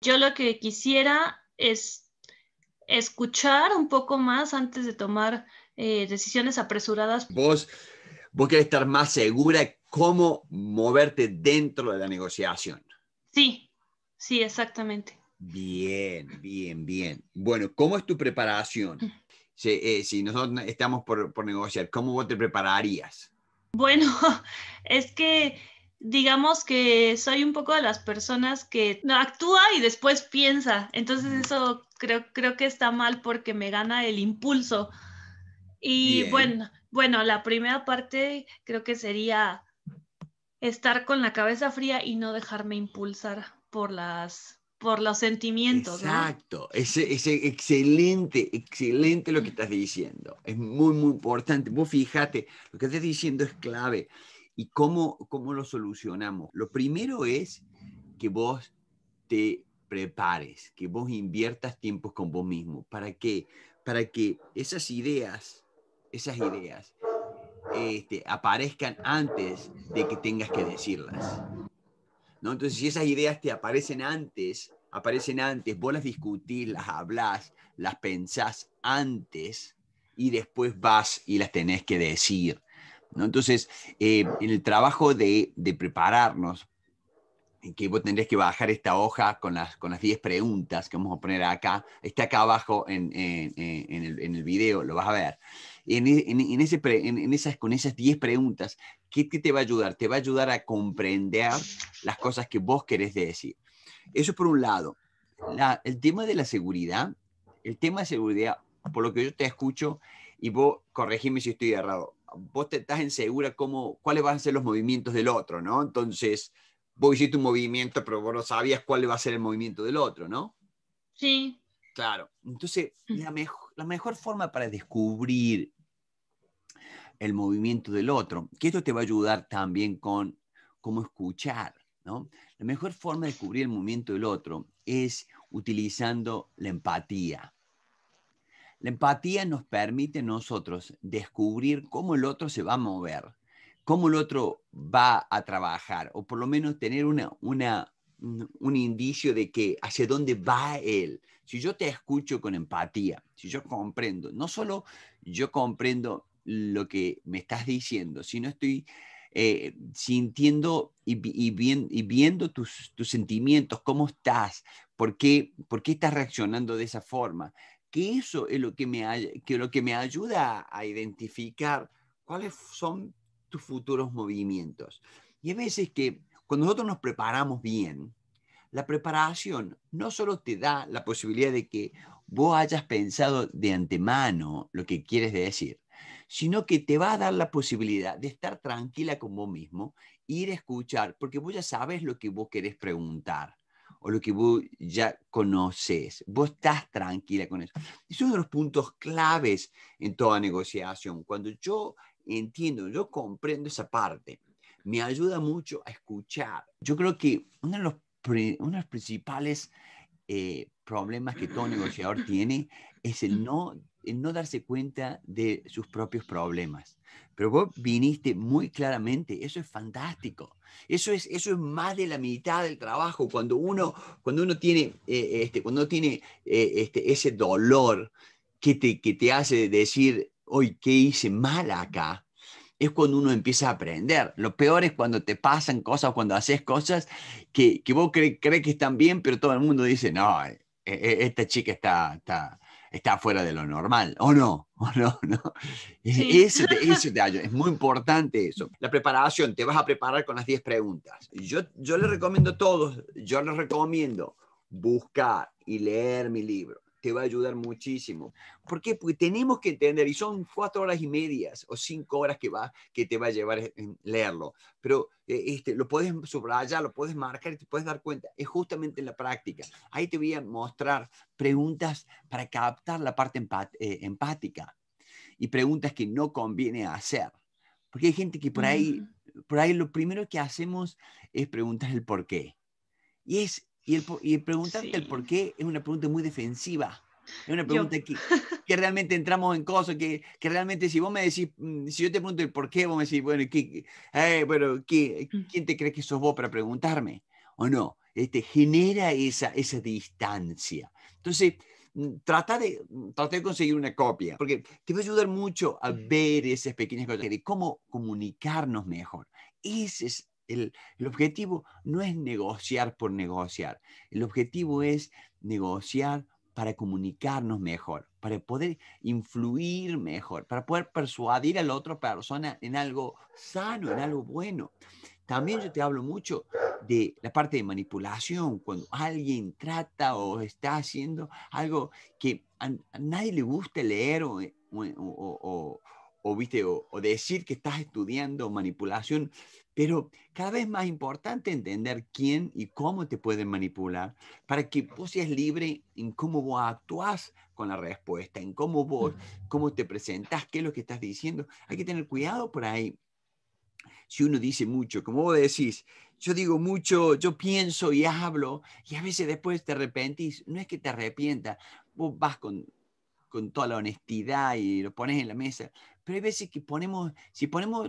Yo lo que quisiera es escuchar un poco más antes de tomar eh, decisiones apresuradas. Vos, vos querés estar más segura cómo moverte dentro de la negociación. Sí, sí, exactamente. Bien, bien, bien. Bueno, ¿cómo es tu preparación? Mm. Eh, si, nosotros estamos por, por negociar, ¿cómo vos te prepararías? Bueno, es que digamos que soy un poco de las personas que actúa y después piensa. Entonces eso creo, creo que está mal porque me gana el impulso. Y bueno, bueno, la primera parte creo que sería estar con la cabeza fría y no dejarme impulsar por las por los sentimientos. Exacto, es, excelente, excelente lo que mm. estás diciendo. Es muy, muy importante. fíjate, lo que estás diciendo es clave. ¿Y cómo, cómo lo solucionamos? Lo primero es que vos te prepares, que vos inviertas tiempos con vos mismo. ¿Para qué? Para que esas ideas, esas ideas, este, aparezcan antes de que tengas que decirlas. ¿No? Entonces, si esas ideas te aparecen antes, aparecen antes, vos las discutís, las hablás, las pensás antes y después vas y las tenés que decir. Entonces, eh, en el trabajo de, prepararnos, que vos tendrías que bajar esta hoja con las, con las 10 preguntas que vamos a poner acá, está acá abajo en, en, el, en video, lo vas a ver. En, e, ese esas, con esas 10 preguntas, ¿qué, te va a ayudar? Te va a ayudar a comprender las cosas que vos querés decir. Eso por un lado. el tema de la seguridad, el tema de seguridad, por lo que yo te escucho, y vos corregime si estoy errado, vos te estás insegura cómo, cuáles van a ser los movimientos del otro, ¿no? Entonces, vos hiciste un movimiento, pero vos no sabías cuál va a ser el movimiento del otro, ¿no? Sí. Claro. Entonces, mm. la, la mejor forma para descubrir el movimiento del otro, que esto te va a ayudar también con cómo escuchar, ¿no? La mejor forma de descubrir el movimiento del otro es utilizando la empatía. La empatía nos permite nosotros descubrir cómo el otro se va a mover, cómo el otro va a trabajar, o por lo menos tener una, un indicio de que hacia dónde va él. Si yo te escucho con empatía, si yo comprendo, no solo yo comprendo lo que me estás diciendo, sino estoy eh, sintiendo y, y viendo tus, tus, sentimientos, cómo estás, por qué, por qué estás reaccionando de esa forma eso es lo que me, lo que me ayuda a identificar cuáles son tus futuros movimientos. Y a veces que cuando nosotros nos preparamos bien, la preparación no solo te da la posibilidad de que vos hayas pensado de antemano lo que quieres decir, sino que te va a dar la posibilidad de estar tranquila con vos mismo, ir a escuchar, porque vos ya sabes lo que vos querés preguntar o lo que vos ya conoces. Vos estás tranquila con eso. Es uno de los puntos claves en toda negociación. Cuando yo entiendo, yo comprendo esa parte, me ayuda mucho a escuchar. Yo creo que uno de los, uno principales eh, problemas que todo negociador tiene es el no en no darse cuenta de sus propios problemas. Pero vos viniste muy claramente, eso es fantástico. Eso es, eso es más de la mitad del trabajo. Cuando uno, cuando uno tiene, eh, este, cuando tiene eh, este, ese dolor que te, que te hace decir, hoy, ¿qué hice mal acá? es cuando uno empieza a aprender. Lo peor es cuando te pasan cosas, cuando haces cosas que, vos crees que están bien, pero todo el mundo dice, no, eh, esta chica está, está, está fuera de lo normal, ¿o no? ¿O no? no? es muy importante eso. La preparación, te vas a preparar con las 10 preguntas. Yo, yo les recomiendo a todos, yo les recomiendo buscar y leer mi libro te va a ayudar muchísimo. ¿Por qué? Porque tenemos que entender, y son cuatro horas y medias o cinco horas que, va, que te va a llevar en leerlo, pero eh, este, lo puedes subrayar, lo puedes marcar y te puedes dar cuenta. Es justamente en la práctica. Ahí te voy a mostrar preguntas para captar la parte eh, empática y preguntas que no conviene hacer. Porque hay gente que por ahí, por ahí lo primero que hacemos es preguntar el por qué. Y es y y preguntarte el por qué es una pregunta muy defensiva. Es una pregunta que, realmente entramos en cosas, que, que, realmente si vos me decís, mm, si yo te pregunto el por qué, vos me decís, bueno, ¿qué, eh, bueno mm. ¿quién te crees que sos vos para preguntarme? ¿O no? Este, genera esa, esa distancia. Entonces, mm, trata de, trata de conseguir una copia, porque te va a ayudar mucho a ver esas pequeñas cosas, de cómo comunicarnos mejor. Ese es el, objetivo no es negociar por negociar, el objetivo es negociar para comunicarnos mejor, para poder influir mejor, para poder persuadir a la otra persona en algo sano, en algo bueno. También yo te hablo mucho de la parte de manipulación, cuando alguien trata o está haciendo algo que a, nadie le gusta leer o, eh, o, o, o, ¿viste? O, decir que estás estudiando manipulación, pero cada vez más importante entender quién y cómo te pueden manipular para que vos seas libre en cómo vos actuás con la respuesta, en cómo vos, cómo te presentás, qué es lo que estás diciendo. Hay que tener cuidado por ahí. Si uno dice mucho, como vos decís, yo digo mucho, yo pienso y hablo, y a veces después te arrepentís. No es que te arrepientas, vos vas con, con toda la honestidad y lo pones en la mesa. Pero hay veces que ponemos, si ponemos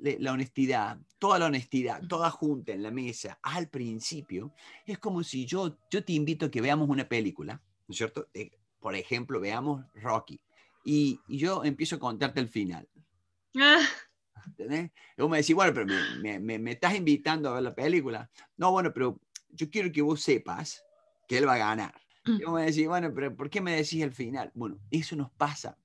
la honestidad, toda la honestidad, toda junta en la mesa al principio, es como si yo, yo te invito a que veamos una película, ¿no es cierto? Eh, por ejemplo, veamos Rocky. Y, yo empiezo a contarte el final. Ah. ¿Entendés? vos me decís, bueno, pero me, me, me estás invitando a ver la película. No, bueno, pero yo quiero que vos sepas que él va a ganar. Yo mm. me bueno, pero ¿por qué me decís al final? Bueno, eso nos pasa.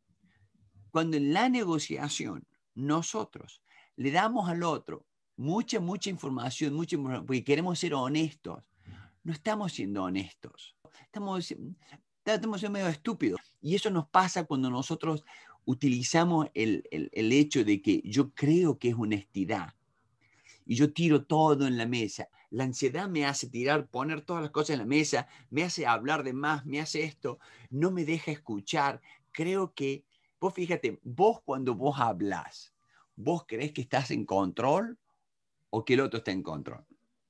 Cuando en la negociación nosotros le damos al otro mucha, mucha información, mucha porque queremos ser honestos, no estamos siendo honestos. Estamos, estamos siendo medio estúpidos. Y eso nos pasa cuando nosotros utilizamos el hecho de que yo creo que es honestidad y yo tiro todo en la mesa. La ansiedad me hace tirar, poner todas las cosas en la mesa, me hace hablar de más, me hace esto, no me deja escuchar. Creo que, vos fíjate, vos cuando vos hablas, vos crees que estás en control o que el otro está en control.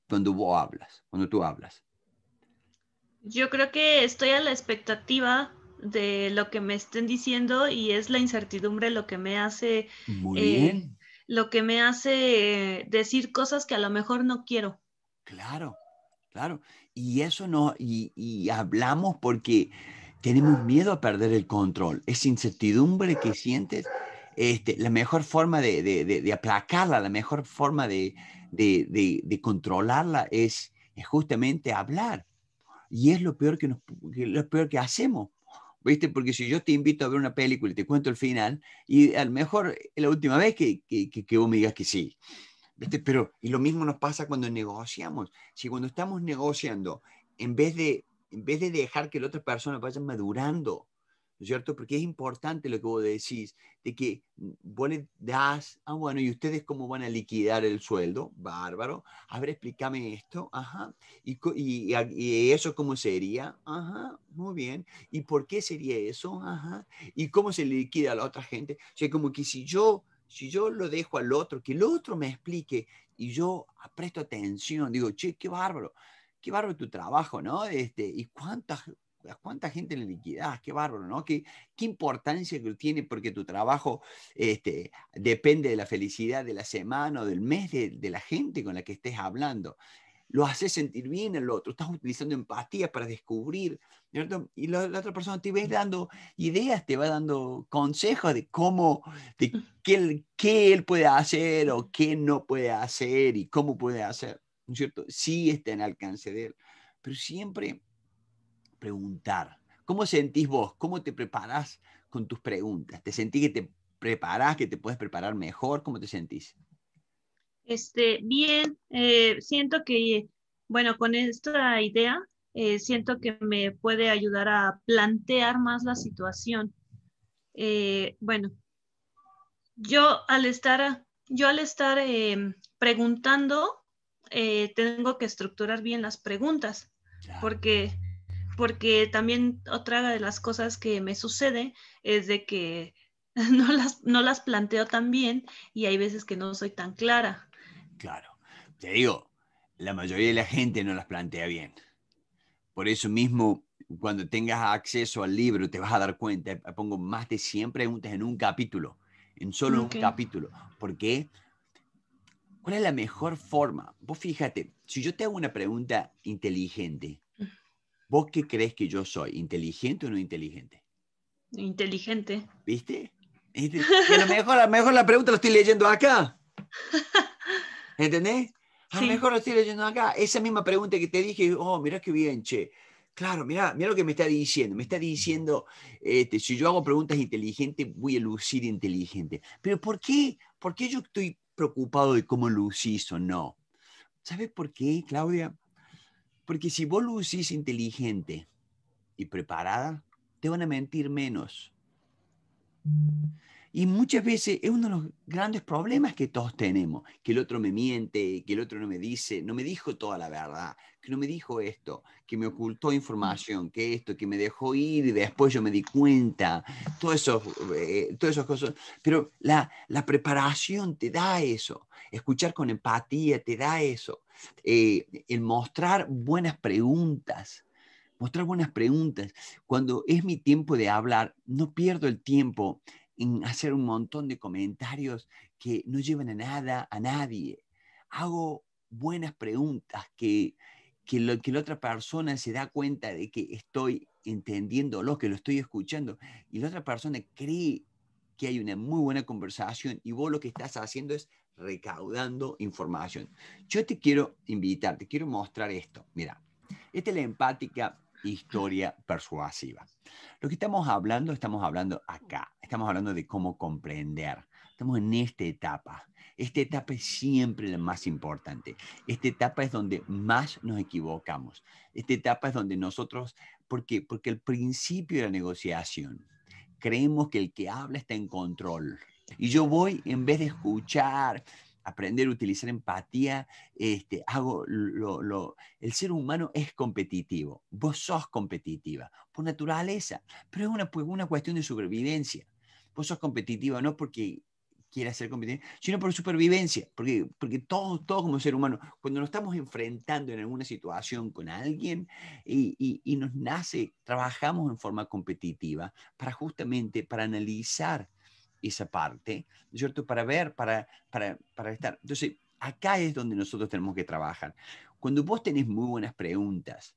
Cuando vos hablas, cuando tú hablas. Yo creo que estoy a la expectativa de lo que me estén diciendo y es la incertidumbre lo que me hace... Eh, lo que me hace eh, decir cosas que a lo mejor no quiero. Claro, claro. Y eso no, y, y hablamos porque tenemos miedo a perder el control. Esa incertidumbre que sientes, este, la mejor forma de, de, de, aplacarla, la mejor forma de, controlarla es, es, justamente hablar. Y es lo peor que, nos, lo peor que hacemos. ¿Viste? Porque si yo te invito a ver una película y te cuento el final, y a lo mejor es la última vez que, que, que vos me digas que sí. Pero, y lo mismo nos pasa cuando negociamos. Si cuando estamos negociando, en vez de, en vez de dejar que la otra persona vaya madurando, ¿no es cierto? Porque es importante lo que vos decís, de que vos le das, ah, bueno, ¿y ustedes cómo van a liquidar el sueldo? Bárbaro. A ver, explícame esto, ajá. ¿Y, y, y eso cómo sería? Ajá, muy bien. ¿Y por qué sería eso? Ajá. ¿Y cómo se liquida a la otra gente? O sea, como que si yo si yo lo dejo al otro, que el otro me explique y yo presto atención, digo, che, qué bárbaro, qué bárbaro tu trabajo, ¿no? Este, y cuánta, cuánta gente le liquidad, qué bárbaro, ¿no? Qué, importancia que tiene porque tu trabajo este, depende de la felicidad de la semana o del mes de, de la gente con la que estés hablando lo haces sentir bien el otro, estás utilizando empatía para descubrir, ¿cierto? Y la, otra persona te va dando ideas, te va dando consejos de cómo, de mm. qué, él puede hacer o qué no puede hacer y cómo puede hacer, ¿cierto? Sí está en alcance de él, pero siempre preguntar. ¿Cómo sentís vos? ¿Cómo te preparás con tus preguntas? ¿Te sentís que te preparás, que te puedes preparar mejor? ¿Cómo te sentís? Este, bien, eh, siento que, bueno, con esta idea, eh, siento que me puede ayudar a plantear más la situación. Eh, bueno, yo al estar, yo al estar em, preguntando, tengo que estructurar bien las preguntas, porque, porque también otra de las cosas que me sucede es de que no las, no las planteo tan bien y hay veces que no soy tan clara. Claro. Te digo, la mayoría de la gente no las plantea bien. Por eso mismo, cuando tengas acceso al libro, te vas a dar cuenta, eh, pongo más de 100 preguntas en un capítulo, en solo un capítulo. ¿Por qué? ¿Cuál es la mejor forma? Vos fíjate, si yo te hago una pregunta inteligente, ¿vos qué crees que yo soy? ¿Inteligente o no inteligente? Inteligente. ¿Viste? a, lo mejor, mejor la pregunta la estoy leyendo acá. ¿Entendés? A lo mejor lo estoy leyendo acá. Esa misma pregunta que te dije, oh, mirá qué bien, che. Claro, mira mira lo que me está diciendo. Me está diciendo, este, si yo hago preguntas inteligentes, voy a lucir inteligente. Pero ¿por qué? ¿Por qué yo estoy preocupado de cómo lucís o no? ¿Sabes por qué, Claudia? Porque si vos lucís inteligente y preparada, te van a mentir menos. Y muchas veces es uno de los grandes problemas que todos tenemos, que el otro me miente, que el otro no me dice, no me dijo toda la verdad, que no me dijo esto, que me ocultó información, que esto, que me dejó ir y después yo me di cuenta, todo eso, eh, todas esas cosas. Pero la, la, preparación te da eso, escuchar con empatía te da eso, eh, el mostrar buenas preguntas mostrar buenas preguntas. Cuando es mi tiempo de hablar, no pierdo el tiempo hacer un montón de comentarios que no llevan a nada, a nadie. Hago buenas preguntas que, que, la otra persona se da cuenta de que estoy entendiendo lo que lo estoy escuchando y la otra persona cree que hay una muy buena conversación y vos lo que estás haciendo es recaudando información. Yo te quiero invitar, te quiero mostrar esto. Mira, esta es la empática historia persuasiva. Lo que estamos hablando, estamos hablando acá, estamos hablando de cómo comprender. Estamos en esta etapa. Esta etapa es siempre la más importante. Esta etapa es donde más nos equivocamos. Esta etapa es donde nosotros, ¿por qué? Porque el principio de la negociación, creemos que el que habla está en control. Y yo voy, en vez de escuchar aprender a utilizar empatía, este, hago lo, el ser humano es competitivo, vos sos competitiva por naturaleza, pero es una, pues, una cuestión de supervivencia. Vos sos competitiva no porque quieras ser competitiva, sino por supervivencia, porque, porque todos, todos como ser humano, cuando nos estamos enfrentando en alguna situación con alguien y, y, nos nace, trabajamos en forma competitiva para justamente, para analizar esa parte, cierto? Para ver, para, para, para estar. Entonces, acá es donde nosotros tenemos que trabajar. Cuando vos tenés muy buenas preguntas,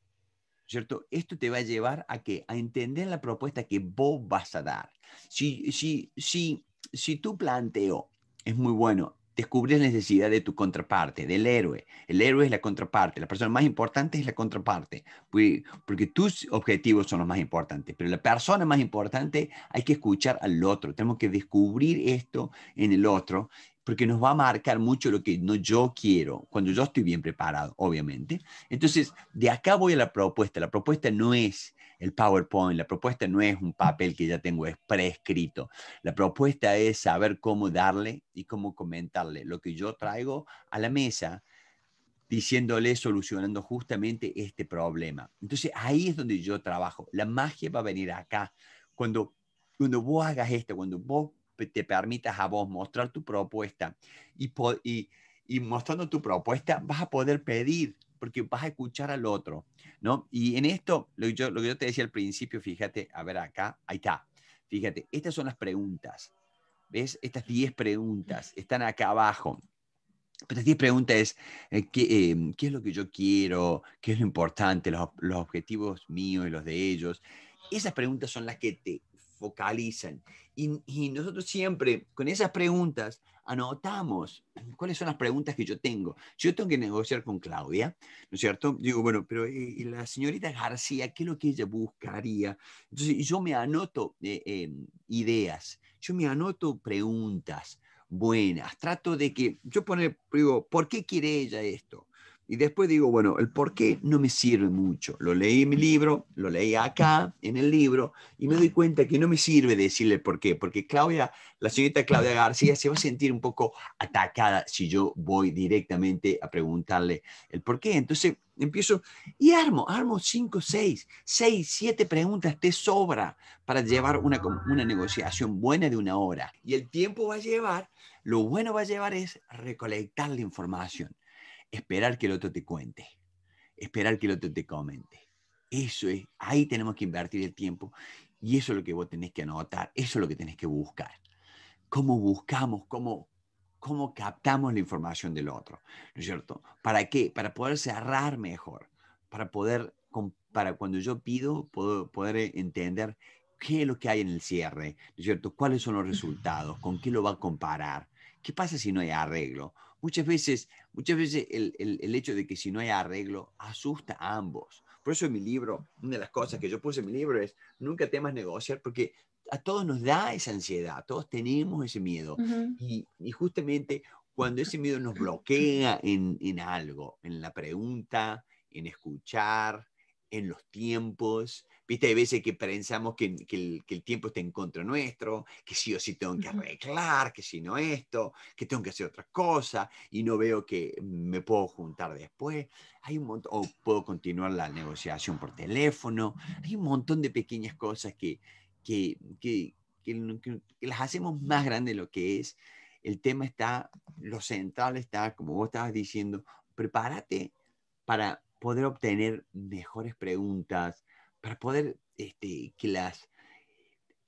¿cierto? Esto te va a llevar a que a entender la propuesta que vos vas a dar. Si, si, si, si tu planteo es muy bueno descubrir la necesidad de tu contraparte, del héroe. El héroe es la contraparte, la persona más importante es la contraparte, porque, tus objetivos son los más importantes, pero la persona más importante hay que escuchar al otro, tenemos que descubrir esto en el otro porque nos va a marcar mucho lo que no yo quiero, cuando yo estoy bien preparado, obviamente. Entonces, de acá voy a la propuesta. La propuesta no es el PowerPoint. La propuesta no es un papel que ya tengo, es preescrito. La propuesta es saber cómo darle y cómo comentarle lo que yo traigo a la mesa diciéndole, solucionando justamente este problema. Entonces ahí es donde yo trabajo. La magia va a venir acá. Cuando, cuando vos hagas esto, cuando vos te permitas a vos mostrar tu propuesta y mostrando tu propuesta vas a poder pedir porque vas a escuchar al otro, ¿no? Y en esto, lo que yo, lo que te decía al principio, fíjate, a ver acá, ahí está, fíjate, estas son las preguntas, ¿ves? Estas 10 preguntas están acá abajo. estas 10 preguntas es, eh, ¿qué, eh, ¿qué, es lo que yo quiero? ¿Qué es lo importante? Los, los objetivos míos y los de ellos. Esas preguntas son las que te focalizan y, nosotros siempre con esas preguntas anotamos cuáles son las preguntas que yo tengo. Yo tengo que negociar con Claudia, ¿no es cierto? Digo, bueno, pero eh, la señorita García, ¿qué es lo que ella buscaría? Entonces yo me anoto eh, ideas, yo me anoto preguntas buenas, trato de que yo poner, digo, ¿por qué quiere ella esto? Y después digo, bueno, el por qué no me sirve mucho. Lo leí en mi libro, lo leí acá en el libro y me doy cuenta que no me sirve decirle el por qué, porque Claudia, la señorita Claudia García se va a sentir un poco atacada si yo voy directamente a preguntarle el por qué. Entonces empiezo y armo, armo cinco, seis, seis, siete preguntas te sobra para llevar una, una negociación buena de una hora. Y el tiempo va a llevar, lo bueno va a llevar es recolectar la información esperar que el otro te cuente, esperar que el otro te comente. Eso es, ahí tenemos que invertir el tiempo y eso es lo que vos tenés que anotar, eso es lo que tenés que buscar. ¿Cómo buscamos, cómo, cómo captamos la información del otro? ¿No es cierto? ¿Para qué? Para poder cerrar mejor, para poder, para cuando yo pido, puedo, poder entender qué es lo que hay en el cierre, ¿no es cierto? ¿Cuáles son los resultados? ¿Con qué lo va a comparar? ¿Qué pasa si no hay arreglo? Muchas veces, muchas veces el, hecho de que si no hay arreglo asusta a ambos. Por eso en mi libro, una de las cosas que yo puse en mi libro es nunca temas negociar porque a todos nos da esa ansiedad, todos tenemos ese miedo. y, justamente cuando ese miedo nos bloquea en, en algo, en la pregunta, en escuchar, en los tiempos, Viste, hay veces que pensamos que, el, tiempo está en contra nuestro, que sí o sí tengo que arreglar, que si no esto, que tengo que hacer otra cosa y no veo que me puedo juntar después. Hay un montón, o puedo continuar la negociación por teléfono. Hay un montón de pequeñas cosas que, que, que, que las hacemos más grandes de lo que es. El tema está, lo central está, como vos estabas diciendo, prepárate para poder obtener mejores preguntas, para poder este, que las,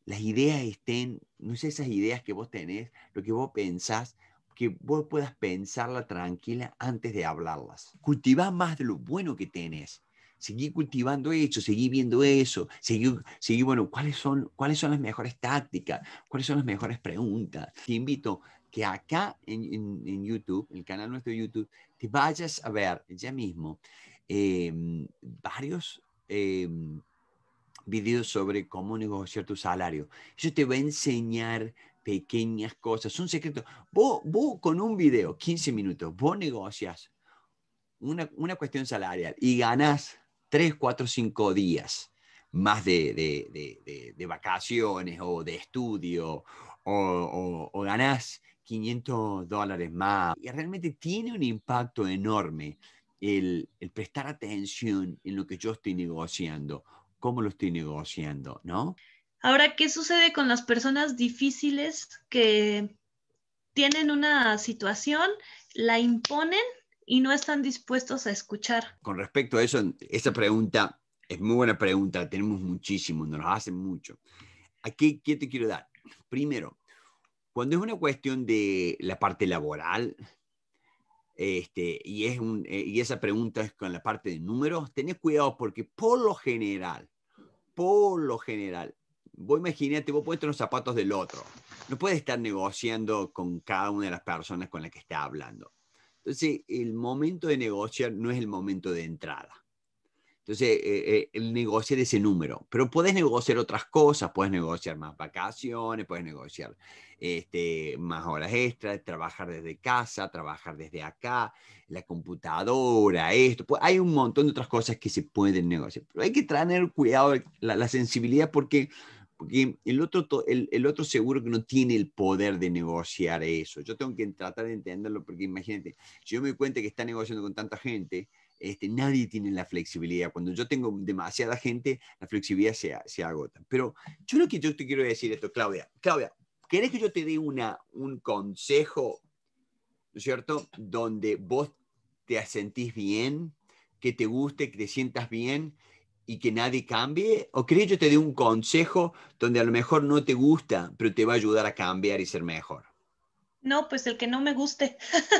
las ideas estén, no sé, esas ideas que vos tenés, lo que vos pensás, que vos puedas pensarla tranquila antes de hablarlas. cultivar más de lo bueno que tenés. Seguí cultivando eso, seguí viendo eso, seguí, seguí bueno, ¿cuáles son, cuáles son las mejores tácticas, cuáles son las mejores preguntas. Te invito que acá en, en, en YouTube, el canal nuestro de YouTube, te vayas a ver ya mismo eh, varios eh, videos sobre cómo negociar tu salario. Yo te voy a enseñar pequeñas cosas, un secreto. Vos, con un video, 15 minutos, vos negocias una, una cuestión salarial y ganas 3, 4, 5 días más de, de, de, vacaciones o de estudio o, o, o 500 dólares más. Y realmente tiene un impacto enorme el, prestar atención en lo que yo estoy negociando, cómo lo estoy negociando, ¿no? Ahora, ¿qué sucede con las personas difíciles que tienen una situación, la imponen y no están dispuestos a escuchar? Con respecto a eso, esa pregunta es muy buena pregunta, tenemos muchísimo, nos la hacen mucho. Aquí, ¿qué te quiero dar? Primero, cuando es una cuestión de la parte laboral, este, eh, y, esa pregunta es con la parte de números, tenés cuidado porque por lo general, por lo general, vos imagínate, vos pones los zapatos del otro, no puedes estar negociando con cada una de las personas con las que estás hablando. Entonces, el momento de negociar no es el momento de entrada. Entonces, el eh, eh, el negociar ese número. Pero puedes negociar otras cosas, puedes negociar más vacaciones, puedes negociar este, más horas extras, trabajar desde casa, trabajar desde acá, la computadora, esto. Pues, hay un montón de otras cosas que se pueden negociar. Pero hay que tener cuidado, la, sensibilidad, porque porque el otro, el, el, otro seguro que no tiene el poder de negociar eso. Yo tengo que tratar de entenderlo, porque imagínate, si yo me doy cuenta que está negociando con tanta gente, este, nadie tiene la flexibilidad. Cuando yo tengo demasiada gente, la flexibilidad se, agota. Pero yo lo que yo te quiero decir esto, Claudia. Claudia, ¿querés que yo te dé una, un consejo, cierto? Donde vos te sentís bien, que te guste, que te sientas bien y que nadie cambie? ¿O querés que yo te dé un consejo donde a lo mejor no te gusta, pero te va a ayudar a cambiar y ser mejor? No, pues el que no me guste.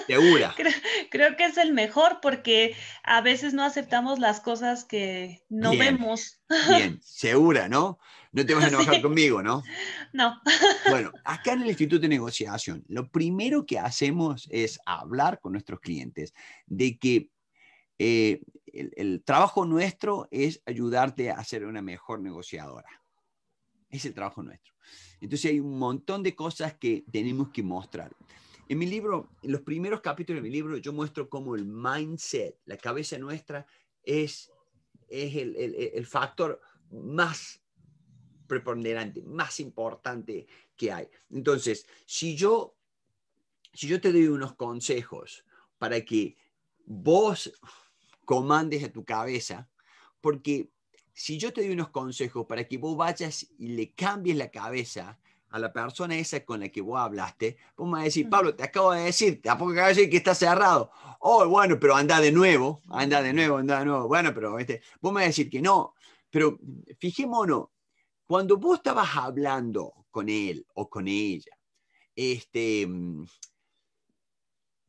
Segura. creo, que es el mejor porque a veces no aceptamos las cosas que no vemos. bien, segura, ¿no? No te vas a enojar conmigo, ¿no? No. bueno, acá en el Instituto de Negociación, lo primero que hacemos es hablar con nuestros clientes de que eh, el trabajo nuestro es ayudarte a ser una mejor negociadora. Es el trabajo nuestro. Entonces hay un montón de cosas que tenemos que mostrar. En mi libro, en los primeros capítulos de mi libro, yo muestro cómo el mindset, la cabeza nuestra, es, es el, el, factor más preponderante, más importante que hay. Entonces, si yo, si yo te doy unos consejos para que vos comandes a tu cabeza, porque si yo te doy unos consejos para que vos vayas y le cambies la cabeza a la persona esa con la que vos hablaste, vos me vas a decir, Pablo, te acabo de decir, tampoco acabo de decir que está cerrado. Oh, bueno, pero anda de nuevo, anda de nuevo, anda de nuevo. Bueno, pero este, vos me vas a decir que no. Pero fijémonos, cuando vos estabas hablando con él o con ella, este, mm,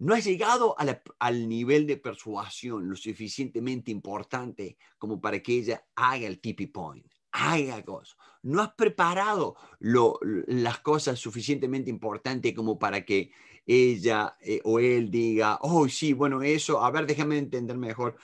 no has llegado al nivel de persuasión lo suficientemente importante como para que ella haga el tippy point, haga cosas. No has preparado las cosas suficientemente importantes como para que ella eh, o él diga, oh, sí, bueno, eso, a ver, déjame entender mejor.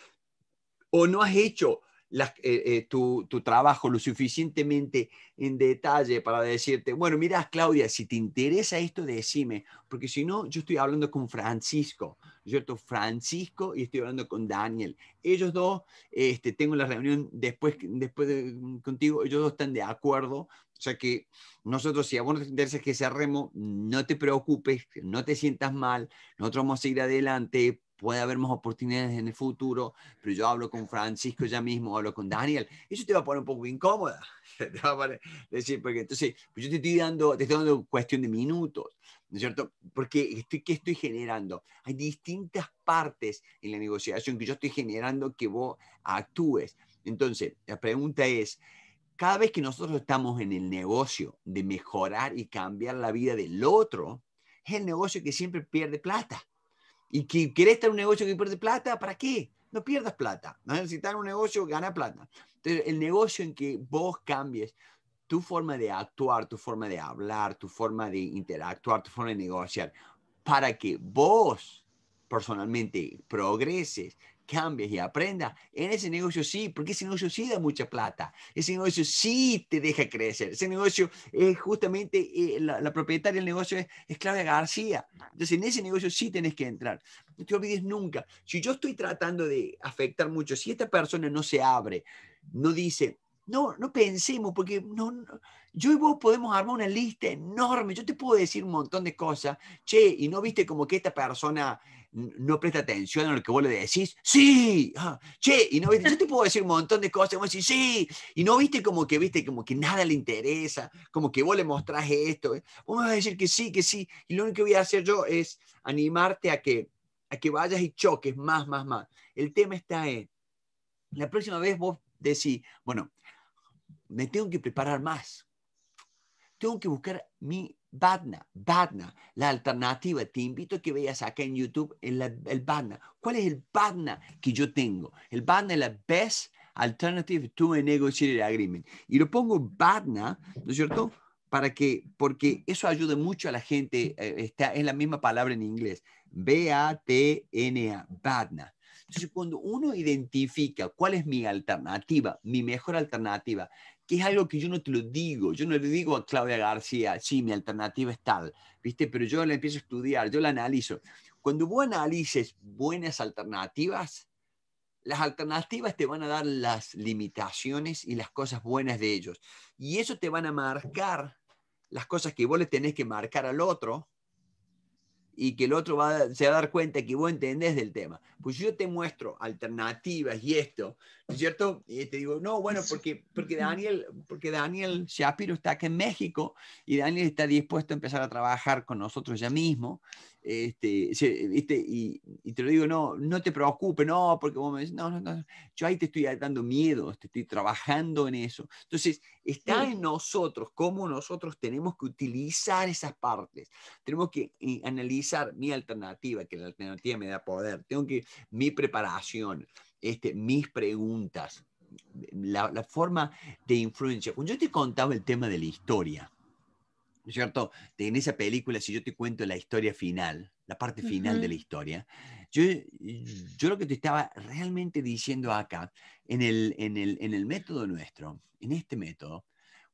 O no has hecho eh, eh, tu, tu, trabajo lo suficientemente en detalle para decirte, bueno, mira, Claudia, si te interesa esto, decime, porque si no, yo estoy hablando con Francisco, ¿cierto? Francisco y estoy hablando con Daniel. Ellos dos, este, tengo la reunión después, después mm, contigo, ellos dos están de acuerdo. O sea que nosotros, si a vos no te interesa que cerremos, no te preocupes, no te sientas mal, nosotros vamos a seguir adelante, puede haber más oportunidades en el futuro, pero yo hablo con Francisco ya mismo, hablo con Daniel, eso te va a poner un poco incómoda. Te va a decir, porque entonces, pues yo te estoy dando, te estoy dando cuestión de minutos, ¿no es cierto? Porque estoy, ¿qué estoy generando? Hay distintas partes en la negociación que yo estoy generando que vos actúes. Entonces, la pregunta es, cada vez que nosotros estamos en el negocio de mejorar y cambiar la vida del otro, es el negocio que siempre pierde plata y que querés estar en un negocio que pierde plata, ¿para qué? No pierdas plata. ¿no? necesitas un negocio, gana plata. Entonces, el negocio en que vos cambies tu forma de actuar, tu forma de hablar, tu forma de interactuar, tu forma de negociar, para que vos personalmente progreses, cambies y aprendas, en ese negocio sí, porque ese negocio sí da mucha plata, ese negocio sí te deja crecer, ese negocio es justamente, eh, la, propietaria del negocio es, Claudia García, entonces en ese negocio sí tienes que entrar, no te olvides nunca, si yo estoy tratando de afectar mucho, si esta persona no se abre, no dice, no, no pensemos, porque no, yo y vos podemos armar una lista enorme. Yo te puedo decir un montón de cosas. Che, ¿y no viste como que esta persona no presta atención a lo que vos le decís? Sí. Ah, che, ¿y no viste? Yo te puedo decir un montón de cosas. Y vos decís, sí. ¿Y no viste como que, viste, como que nada le interesa? Como que vos le mostrás esto. Eh. Vos me vas a decir que sí, que sí. Y lo único que voy a hacer yo es animarte a que, a que vayas y choques más, más, más. El tema está en, la próxima vez vos decís, bueno, me tengo que preparar más. Tengo que buscar mi Badna, Badna, la alternativa. Te invito a que veas acá en YouTube el, Badna. ¿Cuál es el Badna que yo tengo? El Badna es la Best Alternative to a Negotiated Agreement. Y lo pongo Badna, ¿no es cierto? Para que, porque eso ayude mucho a la gente. Eh, está, es la misma palabra en inglés. B-A-T-N-A, Badna. Entonces, cuando uno identifica cuál es mi alternativa, mi mejor alternativa, que es algo que yo no te lo digo, yo no le digo a Claudia García, sí, mi alternativa es tal, ¿viste? Pero yo la empiezo a estudiar, yo la analizo. Cuando vos analices buenas alternativas, las alternativas te van a dar las limitaciones y las cosas buenas de ellos. Y eso te van a marcar las cosas que vos le tenés que marcar al otro y que el otro se va a dar cuenta que vos entendés del tema. Pues yo te muestro alternativas y esto, es cierto? Y te digo, no, bueno, porque, porque, Daniel, porque Daniel Shapiro está acá en México y Daniel está dispuesto a empezar a trabajar con nosotros ya mismo. Este, este y, te lo digo, no, no te preocupes, no, porque vos me decís, no, no, no, yo ahí te estoy dando miedo, te estoy trabajando en eso. Entonces, está en nosotros cómo nosotros tenemos que utilizar esas partes. Tenemos que eh, analizar mi alternativa, que la alternativa me da poder. Tengo que mi preparación, este, mis preguntas, la, forma de influencia. Cuando yo te contaba el tema de la historia, ¿no cierto? en esa película, si yo te cuento la historia final, la parte final de la historia, yo, lo que te estaba realmente diciendo acá, en el, en el, en el método nuestro, en este método,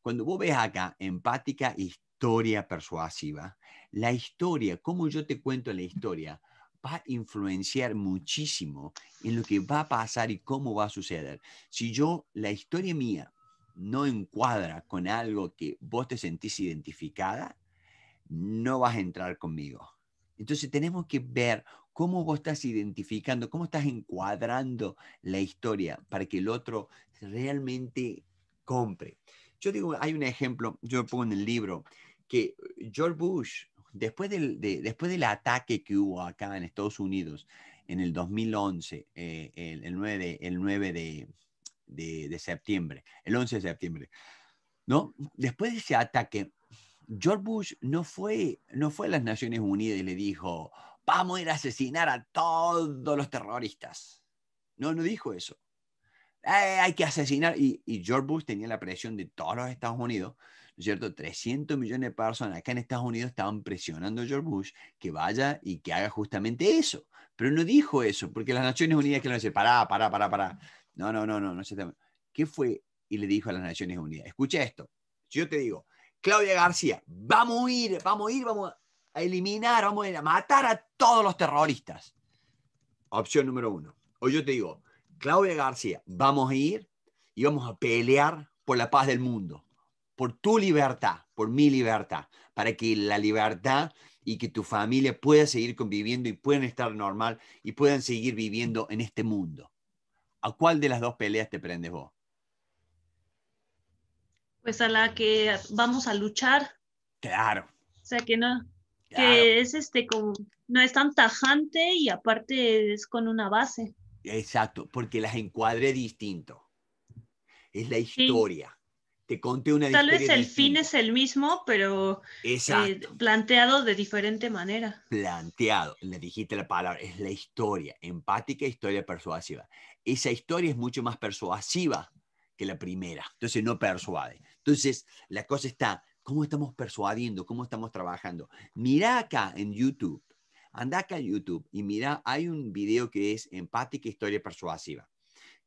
cuando vos ves acá empática, historia persuasiva, la historia, cómo yo te cuento la historia, va a influenciar muchísimo en lo que va a pasar y cómo va a suceder. Si yo, la historia mía no encuadra con algo que vos te sentís identificada, no vas a entrar conmigo. Entonces tenemos que ver cómo vos estás identificando, cómo estás encuadrando la historia para que el otro realmente compre. Yo digo, hay un ejemplo, yo pongo en el libro, que George Bush después del, después del ataque que hubo acá en Estados Unidos en el 2011, eh, el, 9, de, septiembre, el 11 de septiembre, ¿no? Después de ese ataque, George Bush no fue, no fue a las Naciones Unidas y le dijo, vamos a ir a asesinar a todos los terroristas. No, no dijo eso. Eh, hay que asesinar. Y, y George Bush tenía la presión de todos los Estados Unidos cierto? 300 millones de personas acá en Estados Unidos estaban presionando a George Bush que vaya y que haga justamente eso. Pero no dijo eso, porque las Naciones Unidas que no dice, pará, pará, pará, pará. No, no, no, no, no ¿Qué fue? Y le dijo a las Naciones Unidas, escucha esto, yo te digo, Claudia García, vamos a ir, vamos a ir, vamos a eliminar, vamos a, a matar a todos los terroristas. Opción número uno. O yo te digo, Claudia García, vamos a ir y vamos a pelear por la paz del mundo por tu libertad, por mi libertad, para que la libertad y que tu familia pueda seguir conviviendo y puedan estar normal y puedan seguir viviendo en este mundo. ¿A cuál de las dos peleas te prendes vos? Pues a la que vamos a luchar. Claro. O sea que no, que es este como, no es tan tajante y aparte es con una base. Exacto, porque las encuadre distinto. Es la historia te una Tal vez el fin es el mismo, pero eh, planteado de diferente manera. Planteado, le dijiste la palabra, es la historia, empática, historia persuasiva. Esa historia es mucho más persuasiva que la primera, entonces no persuade. Entonces, la cosa está, ¿cómo estamos persuadiendo? ¿Cómo estamos trabajando? Mirá acá en YouTube, anda acá en YouTube y mira, hay un video que es empática, historia persuasiva.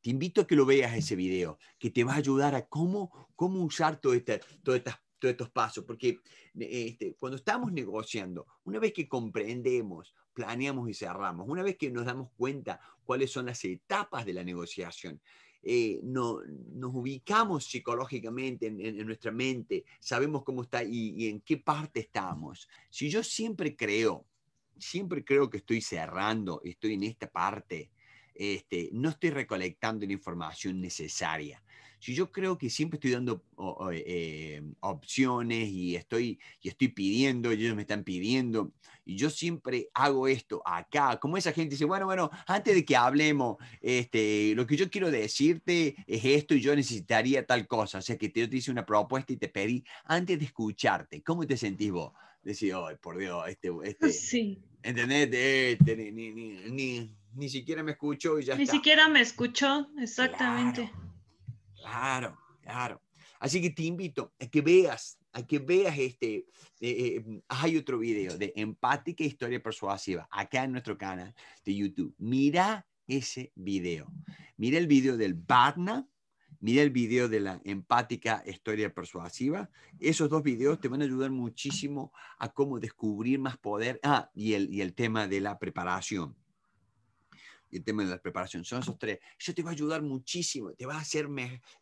Te invito a que lo veas ese video, que te va a ayudar a cómo, cómo usar todo este, todos estos pasos, porque este, cuando estamos negociando, una vez que comprendemos, planeamos y cerramos, una vez que nos damos cuenta cuáles son las etapas de la negociación, eh, no, nos ubicamos psicológicamente en, nuestra mente, sabemos cómo está y, y en qué parte estamos. Si yo siempre creo, siempre creo que estoy cerrando, estoy en esta parte, este, no estoy recolectando la información necesaria. Si yo creo que siempre estoy dando eh, opciones y estoy, y estoy pidiendo, ellos me están pidiendo, y yo siempre hago esto acá, como esa gente dice, bueno, bueno, antes de que hablemos, este, lo que yo quiero decirte es esto y yo necesitaría tal cosa, o sea que te, te hice una propuesta y te pedí, antes de escucharte, ¿cómo te sentís vos? Decir, oh, por Dios, este... este sí ¿Entendés? ni, ni, ni, ni, siquiera me escucho y ya Ni siquiera me escuchó, exactamente. Claro, claro, Así que te invito a que veas, a que veas este, eh, eh, hay otro video de empática e historia persuasiva acá en nuestro canal de YouTube. Mira ese video. Mira el video del Batna Mira el video de la empática historia persuasiva. Esos dos videos te van a ayudar muchísimo a cómo descubrir más poder. Ah, y el, y el tema de la preparación. el tema de la preparación. Son esos tres. Eso te va a ayudar muchísimo. Te va a hacer,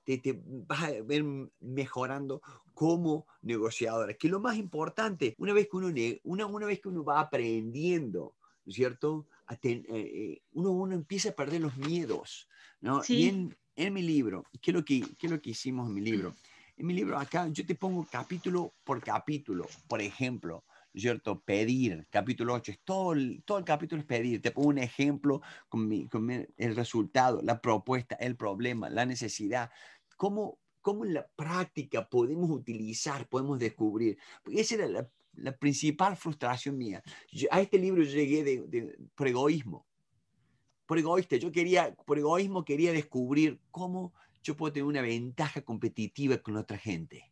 te, vas a ver mejorando como negociadora. Que lo más importante, una vez que uno, una, vez que uno va aprendiendo, cierto? Eh, eh, uno, uno empieza a perder los miedos, ¿no? Sí en mi libro, ¿qué es lo que, qué lo que hicimos en mi libro? En mi libro acá yo te pongo capítulo por capítulo, por ejemplo, ¿cierto? Pedir, capítulo 8, es todo, el, todo el capítulo es pedir, te pongo un ejemplo con, mi, con el resultado, la propuesta, el problema, la necesidad, cómo, cómo en la práctica podemos utilizar, podemos descubrir, esa era la, principal frustración mía. a este libro llegué de, por egoísmo, por egoísta, yo quería, por egoísmo quería descubrir cómo yo puedo tener una ventaja competitiva con otra gente.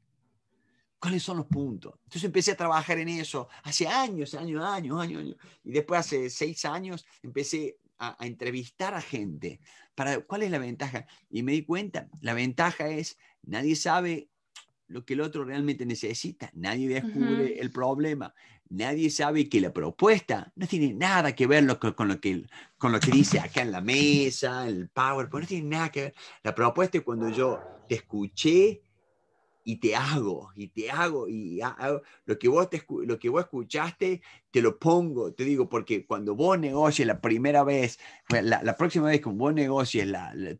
¿Cuáles son los puntos? Entonces empecé a trabajar en eso hace años, años, años, años. años. Y después hace seis años empecé a, entrevistar a gente para cuál es la ventaja. Y me di cuenta, la ventaja es nadie sabe lo que el otro realmente necesita, nadie descubre el problema, nadie sabe que la propuesta no tiene nada que ver con, lo que, con lo que dice acá en la mesa, el PowerPoint, no tiene nada que ver. La propuesta es cuando yo te escuché y te hago, y te hago, y lo, que vos lo que vos escuchaste, te lo pongo, te digo, porque cuando vos negocies la primera vez, la, próxima vez que vos negocies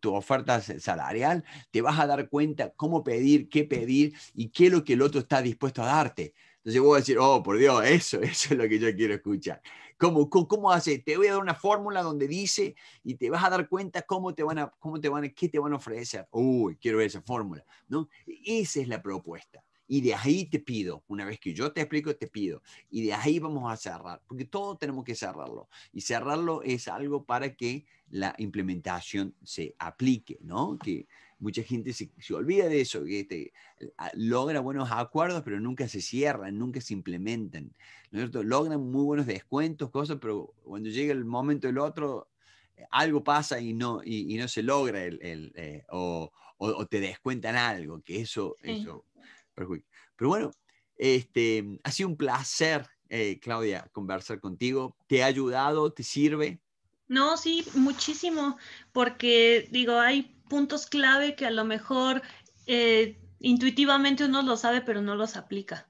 tu oferta salarial, te vas a dar cuenta cómo pedir, qué pedir y qué es lo que el otro está dispuesto a darte entonces a decir, oh, por Dios, eso, eso es lo que yo quiero escuchar. ¿Cómo, cómo, hace? Te voy a dar una fórmula donde dice y te vas a dar cuenta cómo te van a, cómo te van a, qué te van a ofrecer. Uy, quiero ver esa fórmula, ¿no? E, esa es la propuesta. Y de ahí te pido, una vez que yo te explico, te pido. Y de ahí vamos a cerrar, porque todo tenemos que cerrarlo. Y cerrarlo es algo para que la implementación se aplique, ¿no? Que mucha gente se, se olvida de eso, que este, logra buenos acuerdos, pero nunca se cierran, nunca se implementan. ¿no es cierto? Logran muy buenos descuentos, cosas, pero cuando llega el momento del otro, eh, algo pasa y no, y, no se logra el, eh, o, o, te descuentan algo, que eso, eso perjudica. Pero bueno, este, ha sido un placer, eh, Claudia, conversar contigo. ¿Te ha ayudado? ¿Te sirve? No, sí, muchísimo, porque digo, hay puntos clave que a lo mejor eh, intuitivamente uno lo sabe, pero no los aplica.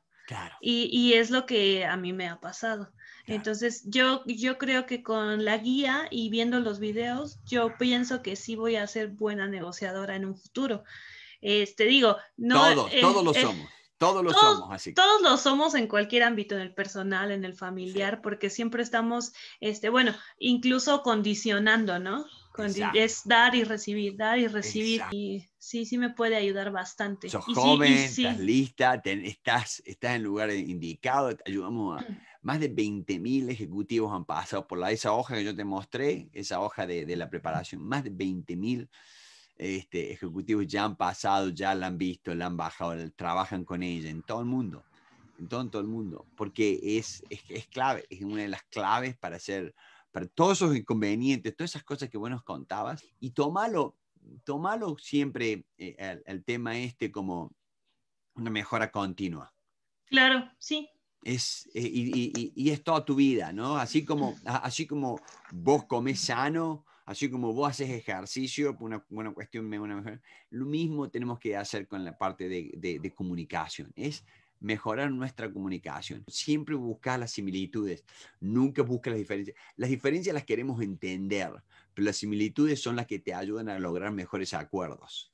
Y, y es lo que a mí me ha pasado. Entonces, yo, yo creo que con la guía y viendo los videos, yo pienso que sí voy a ser buena negociadora en un futuro. Este, digo, no. Todos, todos lo somos. Todos lo somos así. Todos lo somos en cualquier ámbito, en el personal, en el familiar, porque siempre estamos, este, bueno, incluso condicionando, ¿no? es dar y recibir, dar y recibir. Y sí, sí me puede ayudar bastante. Sos y joven, estás lista, estás, en el lugar indicado. ayudamos a, mm. más de 20.000 ejecutivos han pasado por la, esa hoja que yo te mostré, esa hoja de, de la preparación. Más de 20.000 este, ejecutivos ya han pasado, ya la han visto, la han bajado, trabajan con ella en todo el mundo. En todo, todo el mundo, porque es, es, es clave, es una de las claves para ser para todos esos inconvenientes, todas esas cosas que vos nos contabas, y tomalo, siempre el, eh, tema este como una mejora continua. Claro, sí. Es, eh, y, es toda tu vida, ¿no? Así como, así como vos comés sano, así como vos haces ejercicio, una, buena cuestión, lo mismo tenemos que hacer con la parte de, de comunicación. Es mejorar nuestra comunicación. Siempre buscar las similitudes, nunca busca las diferencias. Las diferencias las queremos entender, pero las similitudes son las que te ayudan a lograr mejores acuerdos.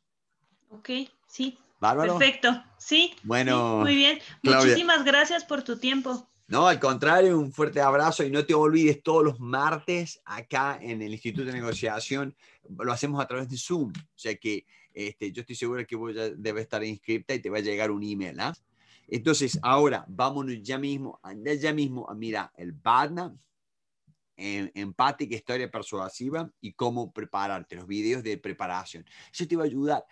Ok, sí. ¿Bárbaro? Perfecto, sí. Bueno. muy bien. Muchísimas gracias por tu tiempo. No, al contrario, un fuerte abrazo y no te olvides todos los martes acá en el Instituto de Negociación, lo hacemos a través de Zoom, o sea que este, yo estoy segura que vos ya debes estar inscrita y te va a llegar un email. ¿ah? Entonces, ahora vámonos ya mismo, anda ya mismo a mirar el Badna, en, em, empática, historia persuasiva y cómo prepararte, los videos de preparación. Eso te va a ayudar